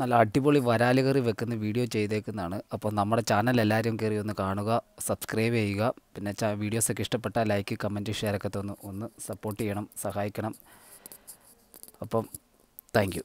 നല്ല അടിപൊളി വരാൽ കയറി വെക്കുന്ന വീഡിയോ ചെയ്തേക്കുന്നതാണ് അപ്പോൾ നമ്മുടെ ചാനൽ എല്ലാവരും കയറി ഒന്ന് കാണുക സബ്സ്ക്രൈബ് ചെയ്യുക പിന്നെ വീഡിയോസൊക്കെ ഇഷ്ടപ്പെട്ടാൽ ലൈക്ക് കമൻറ്റ് ഒക്കെ തന്നു ഒന്ന് സപ്പോർട്ട് ചെയ്യണം സഹായിക്കണം അപ്പം താങ്ക്